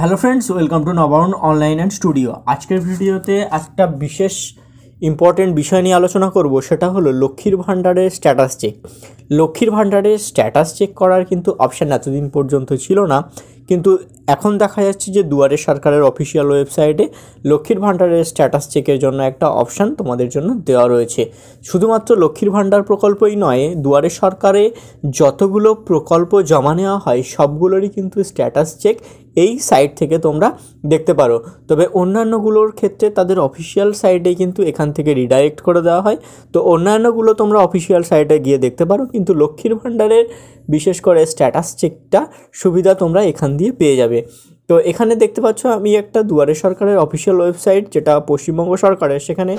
hello friends welcome to Nabarun online and studio আজকের ভিডিওতে একটা বিশেষ ইম্পর্টেন্ট বিষয় নিয়ে আলোচনা করব সেটা হলো লক্ষ্মীর ভাণ্ডারের স্ট্যাটাস চেক লক্ষ্মীর ভাণ্ডারের স্ট্যাটাস চেক করার কিন্তু অপশান এতদিন পর্যন্ত ছিল না কিন্তু এখন দেখা যাচ্ছে যে দুয়ারে সরকারের অফিসিয়াল ওয়েবসাইটে লক্ষ্মীর ভাণ্ডারের স্ট্যাটাস চেকের জন্য একটা অপশান তোমাদের জন্য দেওয়া রয়েছে শুধুমাত্র লক্ষ্মীর ভাণ্ডার প্রকল্পই নয় দুয়ারে সরকারে যতগুলো প্রকল্প জমা নেওয়া হয় সবগুলোরই কিন্তু স্ট্যাটাস চেক এই সাইট থেকে তোমরা দেখতে পারো তবে অন্যান্যগুলোর ক্ষেত্রে তাদের অফিসিয়াল সাইটে কিন্তু এখান থেকে রিডাইরেক্ট করে দেওয়া হয় তো অন্যান্যগুলো তোমরা অফিসিয়াল সাইটে গিয়ে দেখতে পারো কিন্তু লক্ষ্মীর ভাণ্ডারের বিশেষ করে স্ট্যাটাস চেকটা সুবিধা তোমরা এখান দিয়ে পেয়ে যাবে যাবে তো এখানে দেখতে পাচ্ছ আমি একটা দুয়ারে সরকারের অফিসিয়াল ওয়েবসাইট যেটা পশ্চিমবঙ্গ সরকারের সেখানে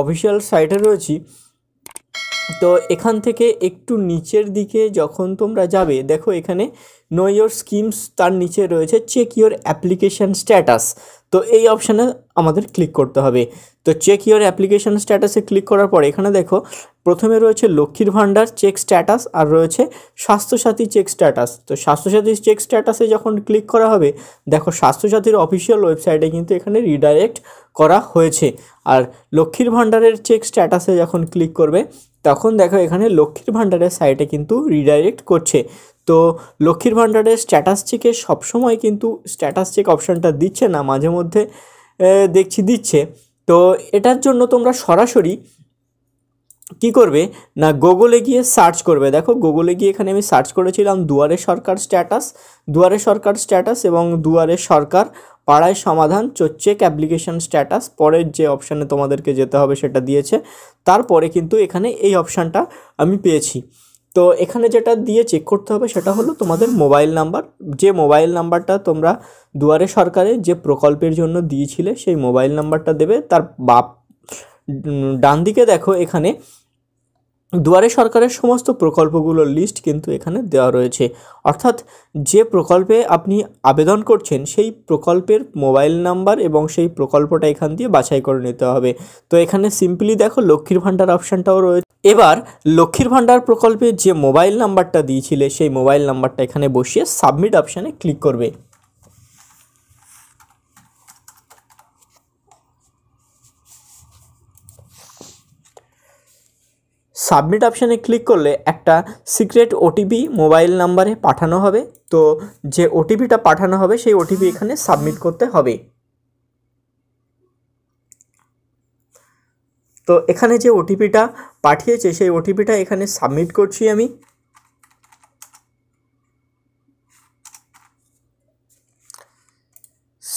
অফিসিয়াল সাইটে রয়েছি তো এখান থেকে একটু নিচের দিকে যখন তোমরা যাবে দেখো এখানে নো ইয়োর স্কিমস তার নিচে রয়েছে চেক ইয়োর অ্যাপ্লিকেশান স্ট্যাটাস তো এই অপশানে আমাদের ক্লিক করতে হবে তো চেক ইয়োর অ্যাপ্লিকেশান স্ট্যাটাসে ক্লিক করার পর এখানে দেখো প্রথমে রয়েছে লক্ষ্মীর ভাণ্ডার চেক স্ট্যাটাস আর রয়েছে স্বাস্থ্যসাথী চেক স্ট্যাটাস তো স্বাস্থ্যসাথী চেক স্ট্যাটাসে যখন ক্লিক করা হবে দেখো স্বাস্থ্যসাথীর অফিসিয়াল ওয়েবসাইটে কিন্তু এখানে রিডাইরেক্ট করা হয়েছে আর লক্ষ্মীর ভাণ্ডারের চেক স্ট্যাটাসে যখন ক্লিক করবে তখন দেখো এখানে লক্ষ্মীর ভাণ্ডারের সাইটে কিন্তু রিডাইরেক্ট করছে তো লক্ষ্মীর ভাণ্ডারের স্ট্যাটাস চেকে সবসময় কিন্তু স্ট্যাটাস চেক অপশানটা দিচ্ছে না মাঝে মধ্যে দেখছি দিচ্ছে তো এটার জন্য তোমরা সরাসরি কি করবে না গুগলে গিয়ে সার্চ করবে দেখো গুগলে গিয়ে এখানে আমি সার্চ করেছিলাম দুয়ারে সরকার স্ট্যাটাস দুয়ারে সরকার স্ট্যাটাস এবং দুয়ারে সরকার পাড়ায় সমাধান চোচ্চেক অ্যাপ্লিকেশান স্ট্যাটাস পরের যে অপশানে তোমাদেরকে যেতে হবে সেটা দিয়েছে তারপরে কিন্তু এখানে এই অপশানটা আমি পেয়েছি তো এখানে যেটা দিয়ে চেক করতে হবে সেটা হলো তোমাদের মোবাইল নাম্বার যে মোবাইল নাম্বারটা তোমরা দুয়ারে সরকারে যে প্রকল্পের জন্য দিয়েছিলে সেই মোবাইল নাম্বারটা দেবে তার বাপ ডান দিকে দেখো এখানে দুয়ারে সরকারের সমস্ত প্রকল্পগুলোর লিস্ট কিন্তু এখানে দেওয়া রয়েছে অর্থাৎ যে প্রকল্পে আপনি আবেদন করছেন সেই প্রকল্পের মোবাইল নাম্বার এবং সেই প্রকল্পটা এখান দিয়ে বাছাই করে নিতে হবে তো এখানে সিম্পলি দেখো লক্ষ্মীর ভাণ্ডার অপশানটাও রয়েছে এবার লক্ষ্মীর ভাণ্ডার প্রকল্পে যে মোবাইল নাম্বারটা দিয়েছিলে সেই মোবাইল নাম্বারটা এখানে বসিয়ে সাবমিট অপশানে ক্লিক করবে সাবমিট অপশানে ক্লিক করলে একটা সিক্রেট ওটিপি মোবাইল নাম্বারে পাঠানো হবে তো যে ওটিপিটা পাঠানো হবে সেই ওটিপি এখানে সাবমিট করতে হবে তো এখানে যে ওটিপিটা পাঠিয়েছে সেই ওটিপিটা এখানে সাবমিট করছি আমি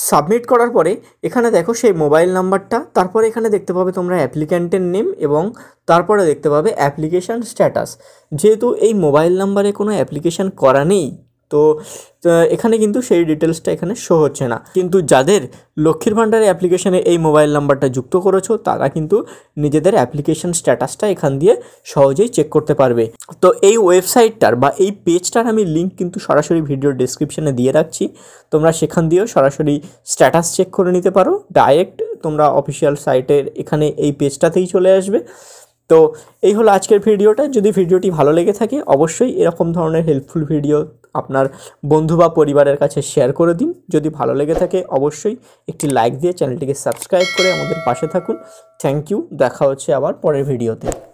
সাবমিট করার পরে এখানে দেখো সেই মোবাইল নাম্বারটা তারপরে এখানে দেখতে পাবে তোমরা অ্যাপ্লিক্যান্টের নেম এবং তারপরে দেখতে পাবে অ্যাপ্লিকেশান স্ট্যাটাস যেহেতু এই মোবাইল নাম্বারে কোনো অ্যাপ্লিকেশান করা নেই তো এখানে কিন্তু সেই ডিটেলসটা এখানে শো হচ্ছে না কিন্তু যাদের লক্ষ্মীর ভাণ্ডারে অ্যাপ্লিকেশানে এই মোবাইল নাম্বারটা যুক্ত করেছো তারা কিন্তু নিজেদের অ্যাপ্লিকেশান স্ট্যাটাসটা এখান দিয়ে সহজেই চেক করতে পারবে তো এই ওয়েবসাইটটার বা এই পেজটার আমি লিঙ্ক কিন্তু সরাসরি ভিডিও ডিসক্রিপশানে দিয়ে রাখছি তোমরা সেখান দিয়েও সরাসরি স্ট্যাটাস চেক করে নিতে পারো ডাইরেক্ট তোমরা অফিসিয়াল সাইটের এখানে এই পেজটাতেই চলে আসবে তো এই হলো আজকের ভিডিওটা যদি ভিডিওটি ভালো লেগে থাকে অবশ্যই এরকম ধরনের হেল্পফুল ভিডিও আপনার বন্ধু বা পরিবারের কাছে শেয়ার করে দিন যদি ভালো লেগে থাকে অবশ্যই একটি লাইক দিয়ে চ্যানেলটিকে সাবস্ক্রাইব করে আমাদের পাশে থাকুন থ্যাংক ইউ দেখা হচ্ছে আবার পরের ভিডিওতে